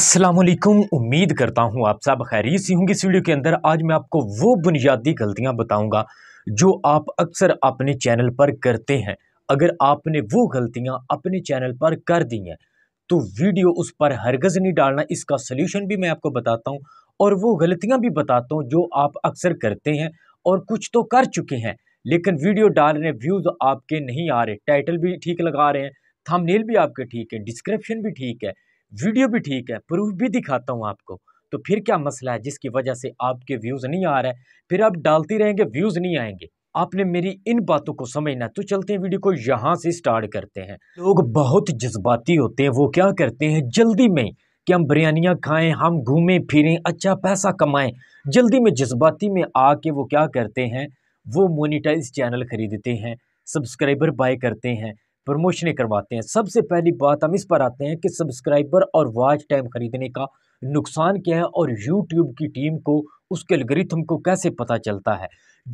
असलकुम उम्मीद करता हूँ आप सब खैरियत सी होंगी इस वीडियो के अंदर आज मैं आपको वो बुनियादी गलतियाँ बताऊँगा जो आप अक्सर अपने चैनल पर करते हैं अगर आपने वो गलतियाँ अपने चैनल पर कर दी हैं तो वीडियो उस पर हरगज़ नहीं डालना इसका सोल्यूशन भी मैं आपको बताता हूँ और वो गलतियाँ भी बताता हूँ जो आप अक्सर करते हैं और कुछ तो कर चुके हैं लेकिन वीडियो डाल रहे व्यूज़ आपके नहीं आ रहे टाइटल भी ठीक लगा रहे हैं थमनेल भी आपके ठीक है डिस्क्रिप्शन भी ठीक है वीडियो भी ठीक है प्रूफ भी दिखाता हूँ आपको तो फिर क्या मसला है जिसकी वजह से आपके व्यूज़ नहीं आ रहे फिर आप डालते रहेंगे व्यूज़ नहीं आएंगे आपने मेरी इन बातों को समझना तो चलते हैं वीडियो को यहाँ से स्टार्ट करते हैं लोग बहुत जज्बाती होते हैं वो क्या करते हैं जल्दी में कि हम बिरयानियाँ खाएं हम घूमें फिरें अच्छा पैसा कमाएं जल्दी में जज्बाती में आके वो क्या करते हैं वो मोनिटाइज चैनल खरीदते हैं सब्सक्राइबर बाय करते हैं प्रमोशनें करवाते हैं सबसे पहली बात हम इस पर आते हैं कि सब्सक्राइबर और वॉच टाइम ख़रीदने का नुकसान क्या है और यूट्यूब की टीम को उसके एल्गोरिथम को कैसे पता चलता है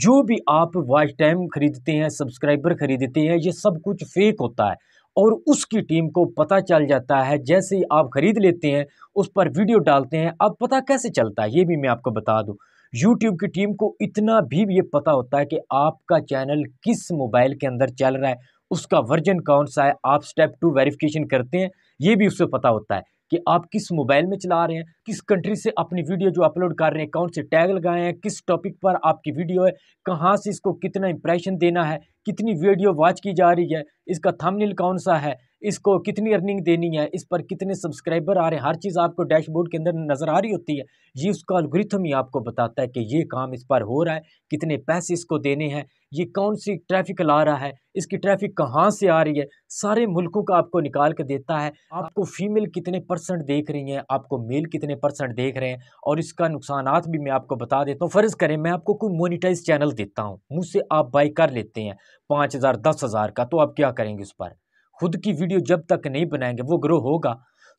जो भी आप वॉच टाइम ख़रीदते हैं सब्सक्राइबर ख़रीदते हैं ये सब कुछ फेक होता है और उसकी टीम को पता चल जाता है जैसे ही आप ख़रीद लेते हैं उस पर वीडियो डालते हैं अब पता कैसे चलता है ये भी मैं आपको बता दूँ यूट्यूब की टीम को इतना भी ये पता होता है कि आपका चैनल किस मोबाइल के अंदर चल रहा है उसका वर्जन कौन सा है आप स्टेप टू वेरिफिकेशन करते हैं ये भी उससे पता होता है कि आप किस मोबाइल में चला रहे हैं किस कंट्री से अपनी वीडियो जो अपलोड कर रहे हैं कौन से टैग लगाए हैं किस टॉपिक पर आपकी वीडियो है कहाँ से इसको कितना इंप्रेशन देना है कितनी वीडियो वॉच की जा रही है इसका थंबनेल कौन सा है इसको कितनी अर्निंग देनी है इस पर कितने सब्सक्राइबर आ रहे हैं हर चीज़ आपको डैशबोर्ड के अंदर नज़र आ रही होती है ये उसका अलग्रिथम ही आपको बताता है कि ये काम इस पर हो रहा है कितने पैसे इसको देने हैं ये कौन सी ट्रैफिक ला रहा है इसकी ट्रैफिक कहाँ से आ रही है सारे मुल्कों का आपको निकाल के देता है आपको फीमेल कितने परसेंट देख रही हैं आपको मेल कितने परसेंट देख रहे हैं और इसका नुकसान भी मैं आपको बता देता हूँ फ़र्ज़ करें मैं आपको कोई मोनिटाइज चैनल देता हूँ मुझसे आप बाई कर लेते हैं पाँच हज़ार दस हज़ार का तो आप क्या करेंगे उस पर खुद की वीडियो जब तक नहीं बनाएंगे वो ग्रो होगा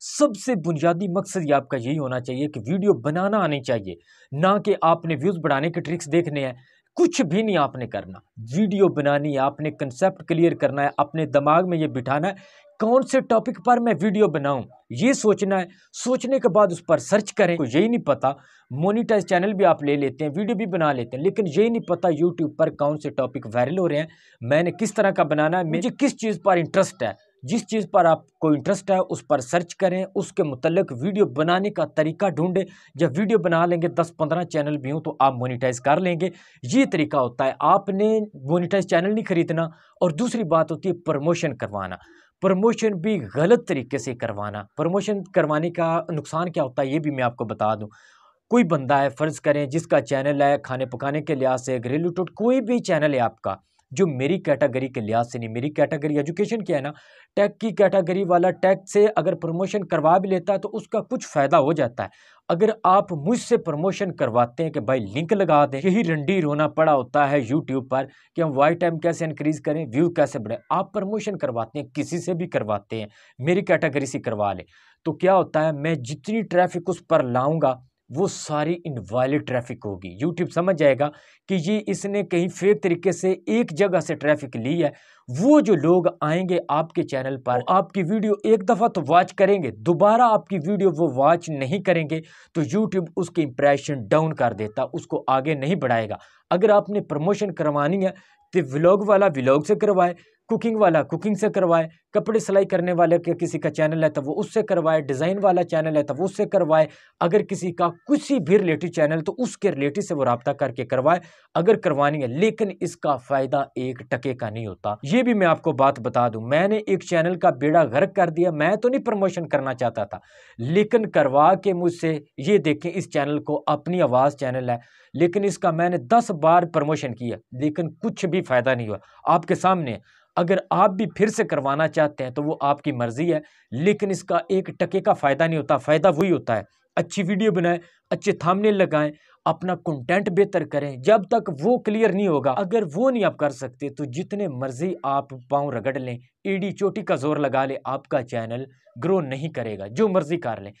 सबसे बुनियादी मकसद ये आपका यही होना चाहिए कि वीडियो बनाना आनी चाहिए ना कि आपने व्यूज़ बढ़ाने के ट्रिक्स देखने हैं कुछ भी नहीं आपने करना वीडियो बनानी है आपने कंसेप्ट क्लियर करना है अपने दिमाग में ये बिठाना है कौन से टॉपिक पर मैं वीडियो बनाऊं ये सोचना है सोचने के बाद उस पर सर्च करें को तो यही नहीं पता मोनिटाइज चैनल भी आप ले लेते हैं वीडियो भी बना लेते हैं लेकिन यही नहीं पता यूट्यूब पर कौन से टॉपिक वायरल हो रहे हैं मैंने किस तरह का बनाना है मुझे किस चीज़ पर इंटरेस्ट है जिस चीज़ पर आपको इंटरेस्ट है उस पर सर्च करें उसके मुतलक वीडियो बनाने का तरीका ढूंढें जब वीडियो बना लेंगे दस पंद्रह चैनल भी हों तो आप मोनिटाइज कर लेंगे ये तरीका होता है आपने मोनिटाइज चैनल नहीं खरीदना और दूसरी बात होती है प्रमोशन करवाना प्रमोशन भी गलत तरीके से करवाना प्रमोशन करवाने का नुकसान क्या होता है ये भी मैं आपको बता दूँ कोई बंदा है फ़र्ज़ करें जिसका चैनल है खाने पकाने के लिहाज से घरेलू टूट कोई भी चैनल है आपका जो मेरी कैटेगरी के लिहाज से नहीं मेरी कैटेगरी एजुकेशन की है ना टैक की कैटेगरी वाला टैक से अगर प्रमोशन करवा भी लेता है तो उसका कुछ फ़ायदा हो जाता है अगर आप मुझसे प्रमोशन करवाते हैं कि भाई लिंक लगा दें यही रंडी रोना पड़ा होता है यूट्यूब पर कि हम वाई टाइम कैसे इंक्रीज़ करें व्यू कैसे बढ़े आप प्रमोशन करवाते हैं किसी से भी करवाते हैं मेरी कैटेगरी से करवा लें तो क्या होता है मैं जितनी ट्रैफिक उस पर लाऊंगा वो सारी इनवायलेट ट्रैफिक होगी यूट्यूब समझ जाएगा कि ये इसने कहीं फेक तरीके से एक जगह से ट्रैफिक ली है वो जो लोग आएंगे आपके चैनल पर आपकी वीडियो एक दफ़ा तो वॉच करेंगे दोबारा आपकी वीडियो वो वॉच नहीं करेंगे तो यूट्यूब उसके इंप्रेशन डाउन कर देता उसको आगे नहीं बढ़ाएगा अगर आपने प्रमोशन करवानी है तो व्लॉग वाला व्लॉग से करवाए कुकिंग वाला कुकिंग से करवाए कपड़े सिलाई करने वाले के किसी का चैनल है तो वो उससे करवाए डिज़ाइन वाला चैनल है तो वो उससे करवाए अगर किसी का किसी भी रिलेटिव चैनल तो उसके रिलेटिव से वो रबता करके करवाए अगर करवानी है लेकिन इसका फ़ायदा एक टके का नहीं होता ये भी मैं आपको बात बता दूँ मैंने एक चैनल का बेड़ा गर्क कर दिया मैं तो नहीं प्रमोशन करना चाहता था लेकिन करवा के मुझसे ये देखें इस चैनल को अपनी आवाज़ चैनल है लेकिन इसका मैंने दस बार प्रमोशन किया लेकिन कुछ भी फ़ायदा नहीं हुआ आपके सामने अगर आप भी फिर से करवाना चाहते हैं तो वो आपकी मर्ज़ी है लेकिन इसका एक टके का फ़ायदा नहीं होता फ़ायदा वही होता है अच्छी वीडियो बनाएं अच्छे थामने लगाएं अपना कंटेंट बेहतर करें जब तक वो क्लियर नहीं होगा अगर वो नहीं आप कर सकते तो जितने मर्जी आप पाँव रगड़ लें एडी चोटी का जोर लगा लें आपका चैनल ग्रो नहीं करेगा जो मर्जी कर लें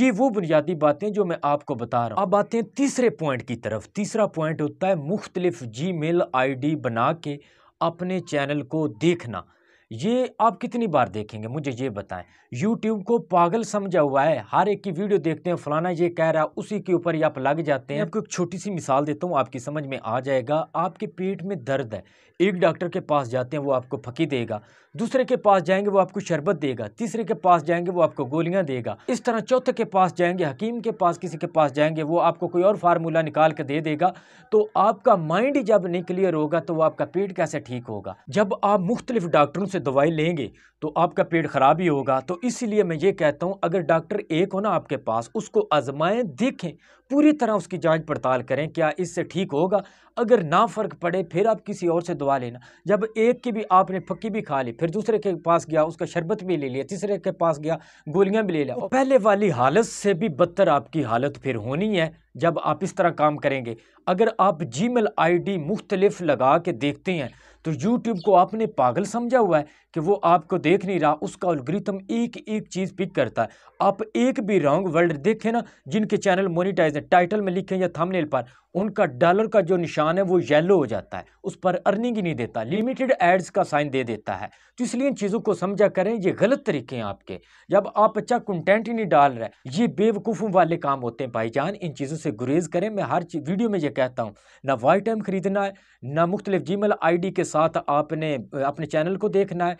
ये वो बुनियादी बातें जो मैं आपको बता रहा हूँ अब आते हैं तीसरे पॉइंट की तरफ तीसरा पॉइंट होता है मुख्तलिफ जी मेल आई डी बना के अपने चैनल को देखना ये आप कितनी बार देखेंगे मुझे ये बताएं यूट्यूब को पागल समझा हुआ है हर एक की वीडियो देखते हैं फलाना ये कह रहा है उसी के ऊपर ही आप लग जाते हैं आपको एक छोटी सी मिसाल देता हूँ आपकी समझ में आ जाएगा आपके पेट में दर्द है एक डॉक्टर के पास जाते हैं वो आपको फकी देगा दूसरे के पास जाएंगे वो आपको शरबत देगा तीसरे के पास जाएंगे वो आपको गोलियां देगा इस तरह चौथे के पास जाएंगे हकीम के पास किसी के पास जाएंगे वो आपको कोई और फार्मूला निकाल के दे देगा तो आपका माइंड जब नहीं क्लियर होगा तो आपका पेट कैसे ठीक होगा जब आप मुख्तलिफ डॉक्टरों से से दवाई लेंगे तो आपका पेट ख़राब ही होगा तो इसलिए मैं ये कहता हूँ अगर डॉक्टर एक हो ना आपके पास उसको आजमाएं देखें पूरी तरह उसकी जांच पड़ताल करें क्या इससे ठीक होगा अगर ना फ़र्क पड़े फिर आप किसी और से दवा लेना जब एक की भी आपने पक्की भी खा ली फिर दूसरे के पास गया उसका शरबत भी ले लिया तीसरे के पास गया गोलियाँ भी ले लिया तो पहले वाली हालत से भी बदतर आपकी हालत फिर होनी है जब आप इस तरह काम करेंगे अगर आप जी मेल आई मुख्तलिफ लगा के देखते हैं तो यूट्यूब को आपने पागल समझा हुआ है कि वो आपको देख नहीं रहा उसका अलग्रिथम एक एक चीज़ पिक करता है आप एक भी रॉन्ग वर्ड देखें ना जिनके चैनल मोनिटाइज है टाइटल में लिखें या थंबनेल पर उनका डॉलर का जो निशान है वो येलो हो जाता है उस पर अर्निंग ही नहीं देता लिमिटेड एड्स का साइन दे देता है तो इसलिए इन चीज़ों को समझा करें ये गलत तरीके हैं आपके जब आप अच्छा कंटेंट ही नहीं डाल रहे ये बेवकूफ़ों वाले काम होते हैं भाईजान इन चीज़ों से गुरेज करें मैं हर वीडियो में ये कहता हूँ ना वाई टाइम ख़रीदना है ना मुख्तलिफ जी मेल के साथ आपने अपने चैनल को देखना है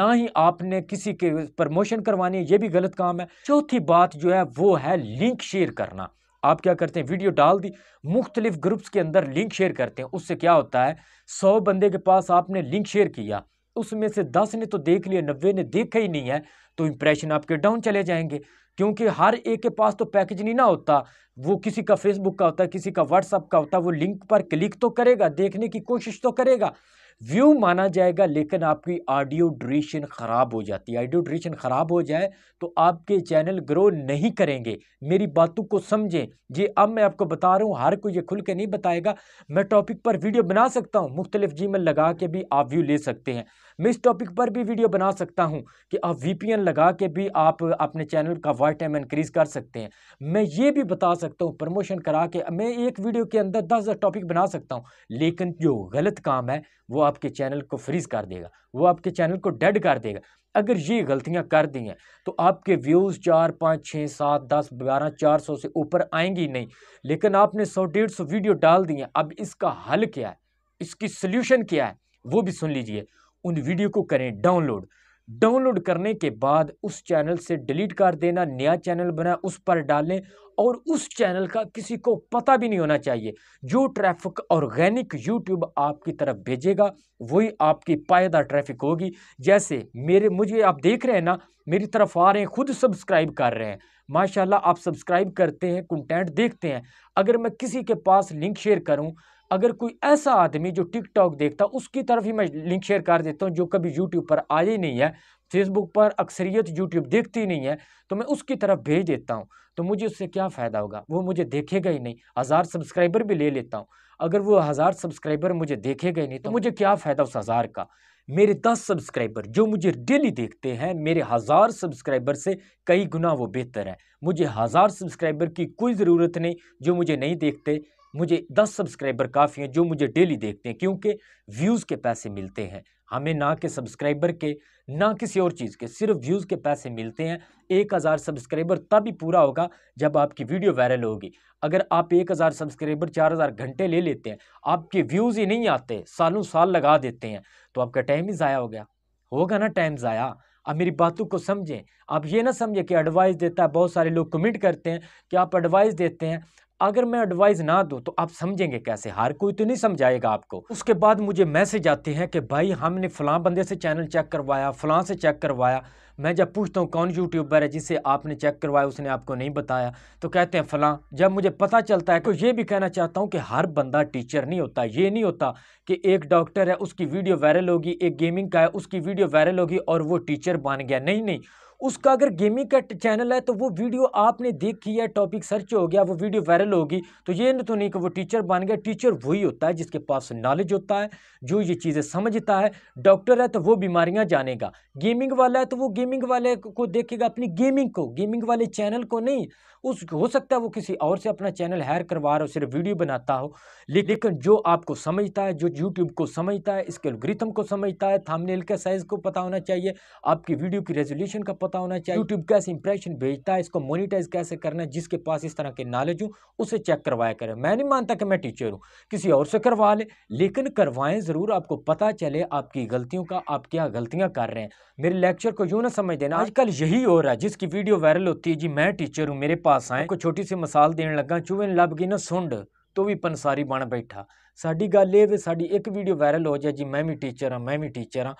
ना ही आपने किसी के प्रमोशन करवानी है ये भी गलत काम है चौथी बात जो है वो है लिंक शेयर करना आप क्या करते हैं वीडियो डाल दी मुख्तलिफ ग्रुप्स के अंदर लिंक शेयर करते हैं उससे क्या होता है सौ बंदे के पास आपने लिंक शेयर किया उसमें से दस ने तो देख लिया नब्बे ने देखा ही नहीं है तो इंप्रेशन आपके डाउन चले जाएंगे क्योंकि हर एक के पास तो पैकेज नहीं ना होता वो किसी का फेसबुक का होता है किसी का व्हाट्सअप का होता है वो लिंक पर क्लिक तो करेगा देखने की कोशिश तो करेगा व्यू माना जाएगा लेकिन आपकी ऑडियो ड्यूरेशन ख़राब हो जाती है ऑडियो ड्यूरेशन ख़राब हो जाए तो आपके चैनल ग्रो नहीं करेंगे मेरी बातों को समझें ये अब मैं आपको बता रहा हूँ हर कोई ये खुल के नहीं बताएगा मैं टॉपिक पर वीडियो बना सकता हूँ मुख्तलिफ जी लगा के भी आप व्यू ले सकते हैं मैं इस टॉपिक पर भी वीडियो बना सकता हूँ कि आप वी लगा के भी आप अपने चैनल का वाइट टाइम इंक्रीज़ कर सकते हैं मैं ये भी बता सकता हूँ प्रमोशन करा के मैं एक वीडियो के अंदर दस टॉपिक बना सकता हूँ लेकिन जो गलत काम है वो आपके चैनल को फ्रीज़ कर देगा वो आपके चैनल को डेड कर देगा अगर ये गलतियाँ कर दी हैं तो आपके व्यूज़ चार पाँच छः सात दस ग्यारह चार सौ से ऊपर आएंगी नहीं लेकिन आपने सौ डेढ़ सौ वीडियो डाल दी हैं अब इसका हल क्या है इसकी सोल्यूशन क्या है वो भी सुन लीजिए उन वीडियो को करें डाउनलोड डाउनलोड करने के बाद उस चैनल से डिलीट कर देना नया चैनल बना उस पर डालें और उस चैनल का किसी को पता भी नहीं होना चाहिए जो ट्रैफिक ऑर्गेनिक यूट्यूब आपकी तरफ भेजेगा वही आपकी पायदार ट्रैफिक होगी जैसे मेरे मुझे आप देख रहे हैं ना मेरी तरफ आ रहे हैं खुद सब्सक्राइब कर रहे हैं माशाल्लाह आप सब्सक्राइब करते हैं कंटेंट देखते हैं अगर मैं किसी के पास लिंक शेयर करूं अगर कोई ऐसा आदमी जो टिकटॉक देखता उसकी तरफ ही मैं लिंक शेयर कर देता हूँ जो कभी यूट्यूब पर आया ही नहीं है फेसबुक पर अक्सरियत यूट्यूब देखती नहीं है तो मैं उसकी तरफ भेज देता हूँ तो मुझे उससे क्या फ़ायदा होगा वो मुझे देखेगा ही नहीं हज़ार सब्सक्राइबर भी ले लेता हूँ अगर वो हज़ार सब्सक्राइबर मुझे देखेगा ही नहीं तो मुझे क्या फ़ायदा उस हज़ार का मेरे दस सब्सक्राइबर जो मुझे डेली देखते हैं मेरे हज़ार सब्सक्राइबर से कई गुना वो बेहतर है मुझे हज़ार सब्सक्राइबर की कोई ज़रूरत नहीं जो मुझे नहीं देखते मुझे दस सब्सक्राइबर काफ़ी हैं जो मुझे डेली देखते हैं क्योंकि व्यूज़ के पैसे मिलते हैं हमें ना कि सब्सक्राइबर के ना किसी और चीज़ के सिर्फ व्यूज़ के पैसे मिलते हैं एक हज़ार सब्सक्राइबर तभी पूरा होगा जब आपकी वीडियो वायरल होगी अगर आप एक हज़ार सब्सक्राइबर चार हज़ार घंटे ले लेते हैं आपके व्यूज़ ही नहीं आते सालों साल लगा देते हैं तो आपका टाइम ही ज़ाया हो गया होगा ना टाइम ज़ाया आप मेरी बातों को समझें आप ये ना समझें कि एडवाइस देता है बहुत सारे लोग कमेंट करते हैं कि आप एडवाइस देते हैं अगर मैं एडवाइस ना दूं तो आप समझेंगे कैसे हर कोई तो नहीं समझाएगा आपको उसके बाद मुझे मैसेज आते हैं कि भाई हमने फ़लां बंदे से चैनल चेक करवाया फ़लां से चेक करवाया मैं जब पूछता हूँ कौन यूट्यूबर है जिसे आपने चेक करवाया उसने आपको नहीं बताया तो कहते हैं फलां जब मुझे पता चलता है तो ये भी कहना चाहता हूँ कि हर बंदा टीचर नहीं होता ये नहीं होता कि एक डॉक्टर है उसकी वीडियो वायरल होगी एक गेमिंग का है उसकी वीडियो वायरल होगी और वो टीचर बन गया नहीं नहीं उसका अगर गेमिंग का चैनल है तो वो वीडियो आपने देखी है टॉपिक सर्च हो गया वो वीडियो वायरल होगी तो ये तो नहीं कि वो टीचर बन गया टीचर वही होता है जिसके पास नॉलेज होता है जो ये चीज़ें समझता है डॉक्टर है तो वो बीमारियाँ जानेगा गेमिंग वाला है तो वो गेमिंग वाले को देखेगा अपनी गेमिंग को गेमिंग वाले चैनल को नहीं उस हो सकता है वो किसी और से अपना चैनल हैर करवा रहा हो सिर्फ वीडियो बनाता हो लेकिन जो आपको समझता है जो यूट्यूब को समझता है इसके एल्ग्रिथम को समझता है थामनेल के साइज़ को पता होना चाहिए आपकी वीडियो की रेजोल्यूशन का पता पता होना चाहिए यूट्यूब कैसे इंप्रेशन भेजता है इसको मोनिटाइज कैसे करना है जिसके पास इस तरह के नॉलेज हो उसे चेक करवाया करें मैं नहीं मानता कि मैं टीचर हूँ किसी और से करवा ले, लेकिन करवाएं ज़रूर आपको पता चले आपकी गलतियों का आप क्या गलतियाँ कर रहे हैं मेरे लेक्चर को यूँ ना समझ देना आजकल यही हो रहा है जिसकी वीडियो वायरल होती है जी मैं टीचर हूँ मेरे पास आए को छोटी सी मसाल देने लगा चूहे लग गई ना सुंड तो भी पंसारी बन बैठा साड़ी गल ये साड़ी एक वीडियो वायरल हो जाए जी मैं भी टीचर हाँ मैं भी टीचर हाँ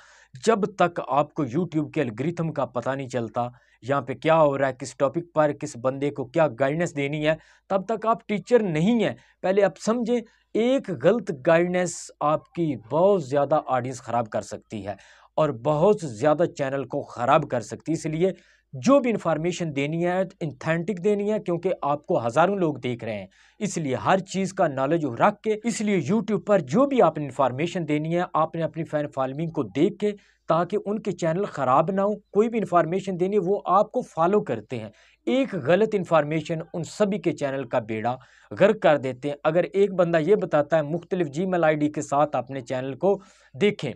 जब तक आपको यूट्यूब के अलग्रिथम का पता नहीं चलता यहाँ पे क्या हो रहा है किस टॉपिक पर किस बंदे को क्या गाइडनेस देनी है तब तक आप टीचर नहीं हैं पहले आप समझें एक गलत गाइडनेस आपकी बहुत ज़्यादा ऑडियंस ख़राब कर सकती है और बहुत ज़्यादा चैनल को ख़राब कर सकती है इसलिए जो भी इंफॉर्मेशन देनी है इंथेंटिक देनी है क्योंकि आपको हज़ारों लोग देख रहे हैं इसलिए हर चीज़ का नॉलेज रख के इसलिए यूट्यूब पर जो भी आपने इंफॉर्मेशन देनी है आपने अपनी फ़ैन फॉलोइंग को देख के ताकि उनके चैनल ख़राब ना हो कोई भी इंफॉर्मेशन देनी है वो आपको फॉलो करते हैं एक गलत इन्फॉर्मेशन उन सभी के चैनल का बेड़ा गर्क कर देते हैं अगर एक बंदा ये बताता है मुख्तलिफ जी मेल के साथ अपने चैनल को देखें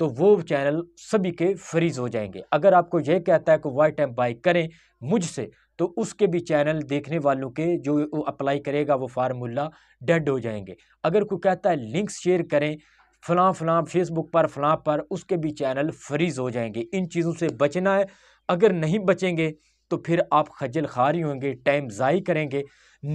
तो वो चैनल सभी के फ्रीज हो जाएंगे अगर आपको यह कहता है कि वाई टाइम बाई करें मुझसे तो उसके भी चैनल देखने वालों के जो अप्लाई करेगा वो फार्मूला डेड हो जाएंगे अगर कोई कहता है लिंक्स शेयर करें फलां फलां फेसबुक पर फलां पर उसके भी चैनल फ्रीज हो जाएंगे इन चीज़ों से बचना है अगर नहीं बचेंगे तो फिर आप खजल खारी होंगे टाइम ज़ाई करेंगे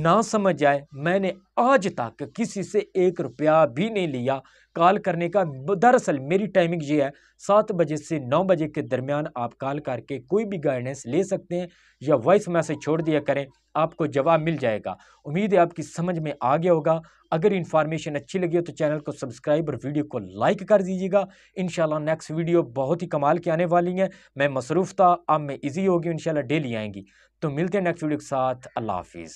ना समझ जाए मैंने आज तक किसी से एक रुपया भी नहीं लिया कॉल करने का दरअसल मेरी टाइमिंग ये है सात बजे से नौ बजे के दरमियान आप कॉल करके कोई भी गाइडेंस ले सकते हैं या वॉइस मैसेज छोड़ दिया करें आपको जवाब मिल जाएगा उम्मीद है आपकी समझ में आ गया होगा अगर इन्फॉर्मेशन अच्छी लगी हो तो चैनल को सब्सक्राइब और वीडियो को लाइक कर दीजिएगा इन नेक्स्ट वीडियो बहुत ही कमाल की आने वाली हैं मैं मसरूफ़ था अब मैं ईजी होगी इन डेली आएँगी तो मिलते हैं नेक्स्ट वीडियो के साथ अल्लाह हाफिज़